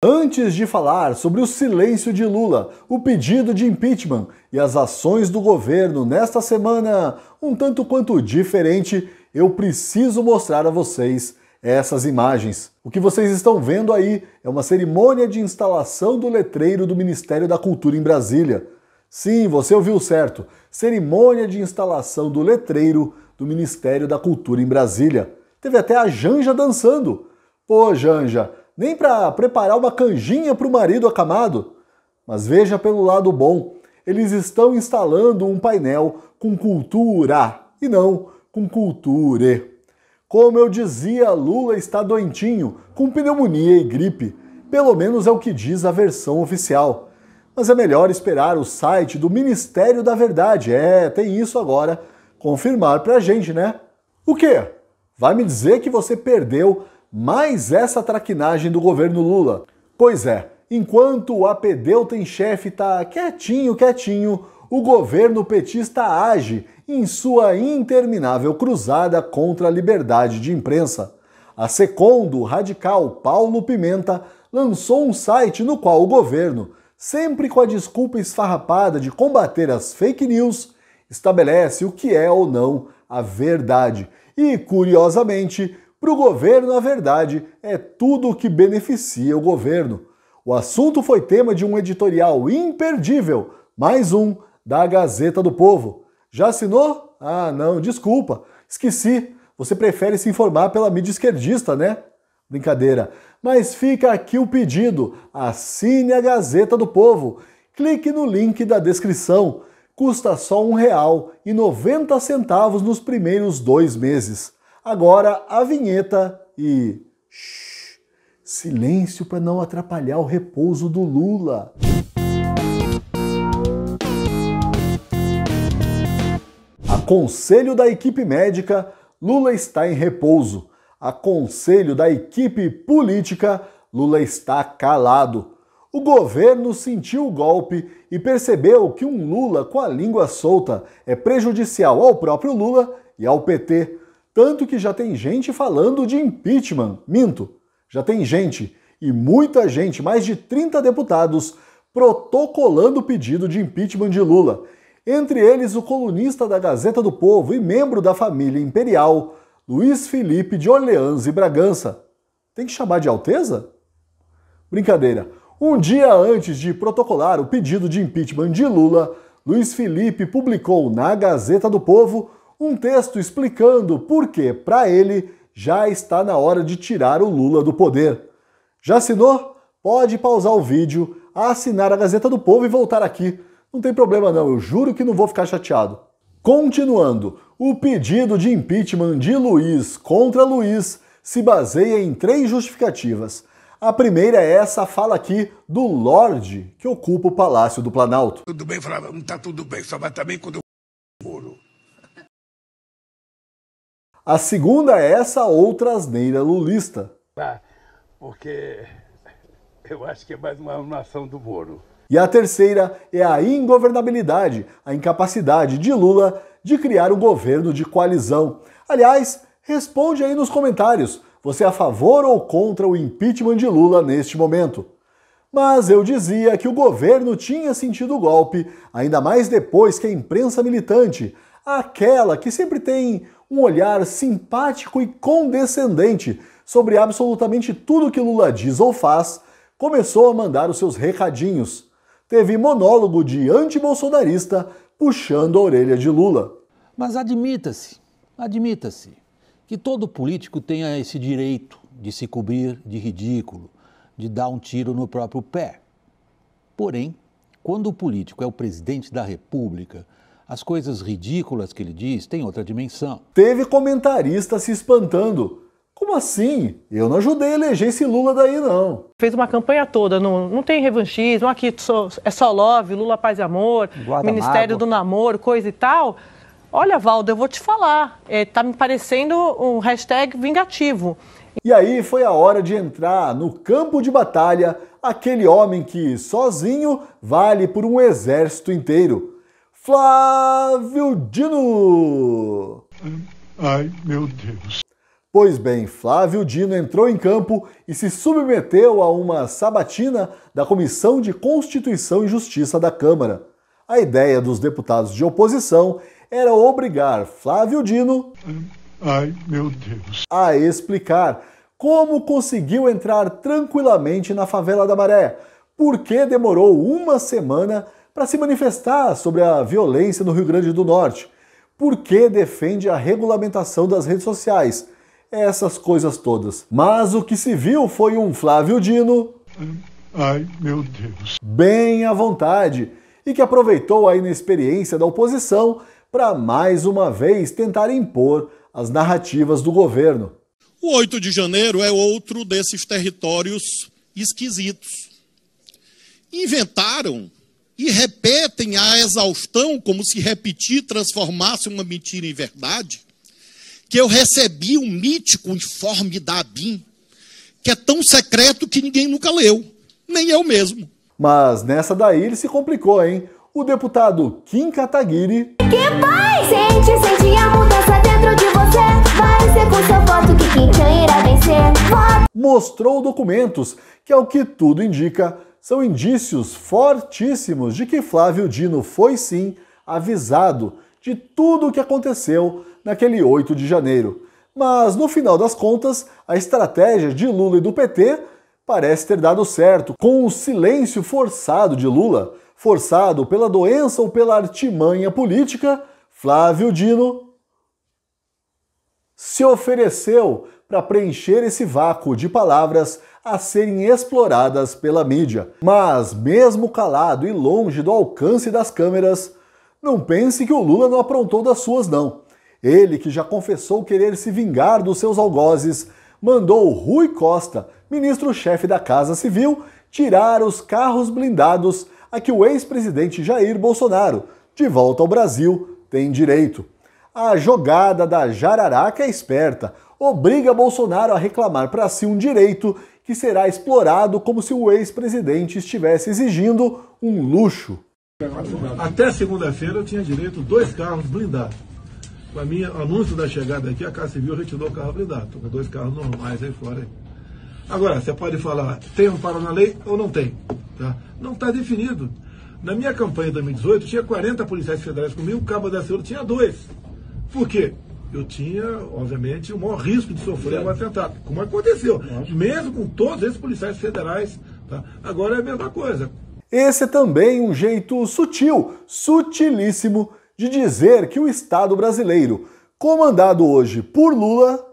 Antes de falar sobre o silêncio de Lula, o pedido de impeachment e as ações do governo nesta semana, um tanto quanto diferente, eu preciso mostrar a vocês essas imagens. O que vocês estão vendo aí é uma cerimônia de instalação do letreiro do Ministério da Cultura em Brasília. Sim, você ouviu certo. Cerimônia de instalação do letreiro do Ministério da Cultura em Brasília. Teve até a Janja dançando. Pô, Janja, nem para preparar uma canjinha para o marido acamado. Mas veja pelo lado bom, eles estão instalando um painel com cultura e não com culture. Como eu dizia, Lula está doentinho, com pneumonia e gripe. Pelo menos é o que diz a versão oficial. Mas é melhor esperar o site do Ministério da Verdade, é, tem isso agora, confirmar pra gente, né? O quê? Vai me dizer que você perdeu mais essa traquinagem do governo Lula. Pois é, enquanto o apedeuta em chefe está quietinho, quietinho, o governo petista age em sua interminável cruzada contra a liberdade de imprensa. A Secom radical Paulo Pimenta lançou um site no qual o governo, sempre com a desculpa esfarrapada de combater as fake news, estabelece o que é ou não a verdade. E, curiosamente, para o governo, na verdade, é tudo o que beneficia o governo. O assunto foi tema de um editorial imperdível, mais um, da Gazeta do Povo. Já assinou? Ah, não, desculpa, esqueci. Você prefere se informar pela mídia esquerdista, né? Brincadeira. Mas fica aqui o pedido: assine a Gazeta do Povo. Clique no link da descrição. Custa só um real e noventa centavos nos primeiros dois meses. Agora a vinheta e. Shhh, silêncio para não atrapalhar o repouso do Lula. A conselho da equipe médica: Lula está em repouso. A conselho da equipe política: Lula está calado. O governo sentiu o golpe e percebeu que um Lula com a língua solta é prejudicial ao próprio Lula e ao PT. Tanto que já tem gente falando de impeachment. Minto, já tem gente, e muita gente, mais de 30 deputados, protocolando o pedido de impeachment de Lula. Entre eles, o colunista da Gazeta do Povo e membro da família imperial, Luiz Felipe de Orleans e Bragança. Tem que chamar de Alteza? Brincadeira. Um dia antes de protocolar o pedido de impeachment de Lula, Luiz Felipe publicou na Gazeta do Povo um texto explicando por que, para ele, já está na hora de tirar o Lula do poder. Já assinou? Pode pausar o vídeo, assinar a Gazeta do Povo e voltar aqui. Não tem problema não, eu juro que não vou ficar chateado. Continuando, o pedido de impeachment de Luiz contra Luiz se baseia em três justificativas. A primeira é essa fala aqui do Lorde que ocupa o Palácio do Planalto. Tudo bem, falava, não tá tudo bem, só vai também quando A segunda é essa outra asneira lulista. Ah, porque eu acho que é mais uma armação do Moro. E a terceira é a ingovernabilidade, a incapacidade de Lula de criar um governo de coalizão. Aliás, responde aí nos comentários. Você é a favor ou contra o impeachment de Lula neste momento? Mas eu dizia que o governo tinha sentido o golpe, ainda mais depois que a imprensa militante, aquela que sempre tem um olhar simpático e condescendente sobre absolutamente tudo que Lula diz ou faz, começou a mandar os seus recadinhos. Teve monólogo de anti-bolsonarista puxando a orelha de Lula. Mas admita-se, admita-se, que todo político tenha esse direito de se cobrir de ridículo, de dar um tiro no próprio pé. Porém, quando o político é o presidente da República, as coisas ridículas que ele diz têm outra dimensão. Teve comentarista se espantando. Como assim? Eu não ajudei a eleger esse Lula daí, não. Fez uma campanha toda, não, não tem revanchismo, aqui é só love, Lula paz e amor, Guarda Ministério Mago. do Namoro, coisa e tal. Olha, Valdo, eu vou te falar, é, tá me parecendo um hashtag vingativo. E aí foi a hora de entrar no campo de batalha aquele homem que sozinho vale por um exército inteiro Flávio Dino. Ai, meu Deus. Pois bem, Flávio Dino entrou em campo e se submeteu a uma sabatina da Comissão de Constituição e Justiça da Câmara. A ideia dos deputados de oposição era obrigar Flávio Dino Ai, meu Deus. a explicar como conseguiu entrar tranquilamente na favela da Maré, por que demorou uma semana para se manifestar sobre a violência no Rio Grande do Norte, porque defende a regulamentação das redes sociais, essas coisas todas. Mas o que se viu foi um Flávio Dino. Ai, meu Deus. Bem à vontade, e que aproveitou a inexperiência da oposição para mais uma vez tentar impor as narrativas do governo. O 8 de janeiro é outro desses territórios esquisitos. Inventaram e repetem a exaustão, como se repetir transformasse uma mentira em verdade, que eu recebi um mítico informe da ABIN, que é tão secreto que ninguém nunca leu, nem eu mesmo. Mas nessa daí ele se complicou, hein? O deputado Kim Kataguiri. Que pai! Sente, sente a mudança dentro de você. Vai ser com seu voto que Kim irá vencer. Mostrou documentos, que é o que tudo indica são indícios fortíssimos de que Flávio Dino foi sim avisado de tudo o que aconteceu naquele 8 de janeiro. Mas no final das contas, a estratégia de Lula e do PT parece ter dado certo, com o silêncio forçado de Lula, forçado pela doença ou pela artimanha política, Flávio Dino se ofereceu para preencher esse vácuo de palavras a serem exploradas pela mídia. Mas, mesmo calado e longe do alcance das câmeras, não pense que o Lula não aprontou das suas, não. Ele, que já confessou querer se vingar dos seus algozes, mandou Rui Costa, ministro-chefe da Casa Civil, tirar os carros blindados a que o ex-presidente Jair Bolsonaro, de volta ao Brasil, tem direito. A jogada da jararaca é esperta. Obriga Bolsonaro a reclamar para si um direito que será explorado como se o ex-presidente estivesse exigindo um luxo. Até segunda-feira eu tinha direito a dois carros blindados. Com a minha anúncio da chegada aqui, a Casa Civil retirou o carro blindado. Estou com dois carros normais aí fora. Aí. Agora, você pode falar, tem um amparo na lei ou não tem? Tá? Não está definido. Na minha campanha de 2018, tinha 40 policiais federais comigo, o Cabo da Ciúra tinha dois. Por quê? Eu tinha, obviamente, o maior risco de sofrer um atentado, como aconteceu, mesmo com todos esses policiais federais. Tá? Agora é a mesma coisa. Esse é também um jeito sutil, sutilíssimo, de dizer que o Estado brasileiro, comandado hoje por Lula,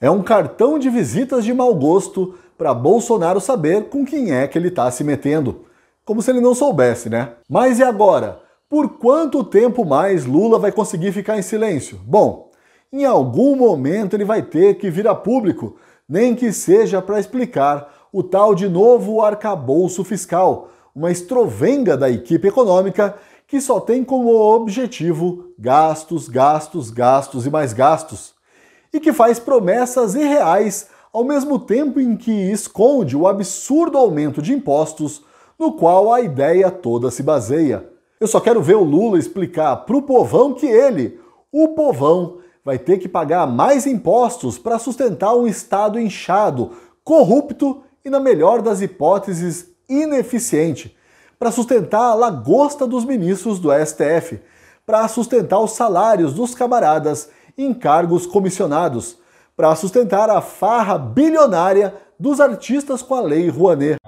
é um cartão de visitas de mau gosto para Bolsonaro saber com quem é que ele está se metendo. Como se ele não soubesse, né? Mas e agora? Por quanto tempo mais Lula vai conseguir ficar em silêncio? Bom, em algum momento ele vai ter que vir a público, nem que seja para explicar o tal de novo arcabouço fiscal, uma estrovenga da equipe econômica que só tem como objetivo gastos, gastos, gastos e mais gastos, e que faz promessas irreais ao mesmo tempo em que esconde o absurdo aumento de impostos no qual a ideia toda se baseia. Eu só quero ver o Lula explicar pro povão que ele, o povão, vai ter que pagar mais impostos para sustentar um Estado inchado, corrupto e, na melhor das hipóteses, ineficiente, para sustentar a lagosta dos ministros do STF, para sustentar os salários dos camaradas em cargos comissionados, para sustentar a farra bilionária dos artistas com a Lei Rouanet.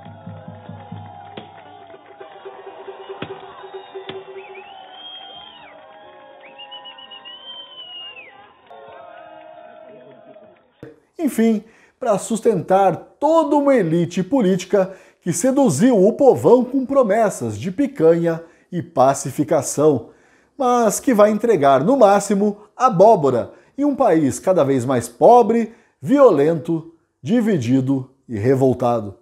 enfim, para sustentar toda uma elite política que seduziu o povão com promessas de picanha e pacificação, mas que vai entregar, no máximo, abóbora e um país cada vez mais pobre, violento, dividido e revoltado.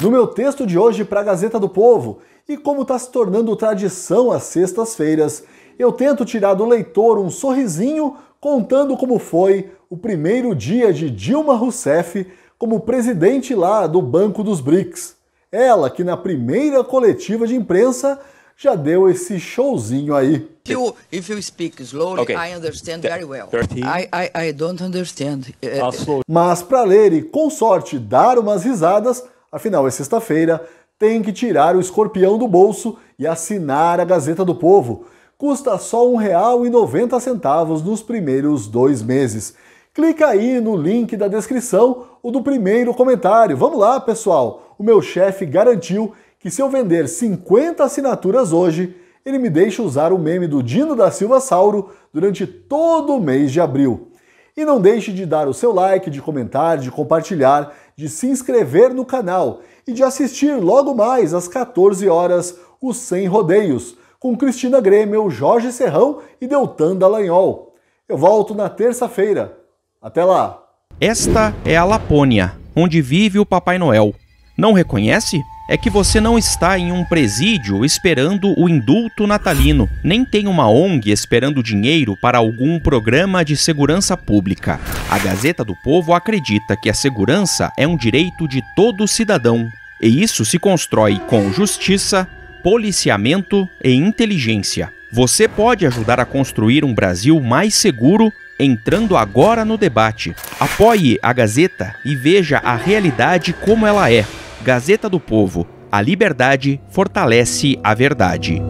No meu texto de hoje para a Gazeta do Povo, e como está se tornando tradição às sextas-feiras, eu tento tirar do leitor um sorrisinho contando como foi o primeiro dia de Dilma Rousseff como presidente lá do Banco dos BRICS. Ela que na primeira coletiva de imprensa já deu esse showzinho aí. Se você if slowly, okay. I understand very well. I, I, I don't understand. Eh, Mas para ler e com sorte dar umas risadas, afinal é sexta-feira, tem que tirar o escorpião do bolso e assinar a Gazeta do Povo custa só R$ 1,90 nos primeiros dois meses. Clica aí no link da descrição ou do primeiro comentário. Vamos lá, pessoal! O meu chefe garantiu que se eu vender 50 assinaturas hoje, ele me deixa usar o meme do Dino da Silva Sauro durante todo o mês de abril. E não deixe de dar o seu like, de comentar, de compartilhar, de se inscrever no canal e de assistir logo mais às 14 horas o Sem Rodeios com Cristina Grêmio, Jorge Serrão e Deltan Dallagnol. Eu volto na terça-feira. Até lá! Esta é a Lapônia, onde vive o Papai Noel. Não reconhece? É que você não está em um presídio esperando o indulto natalino, nem tem uma ONG esperando dinheiro para algum programa de segurança pública. A Gazeta do Povo acredita que a segurança é um direito de todo cidadão, e isso se constrói com justiça, policiamento e inteligência. Você pode ajudar a construir um Brasil mais seguro entrando agora no debate. Apoie a Gazeta e veja a realidade como ela é. Gazeta do Povo. A liberdade fortalece a verdade.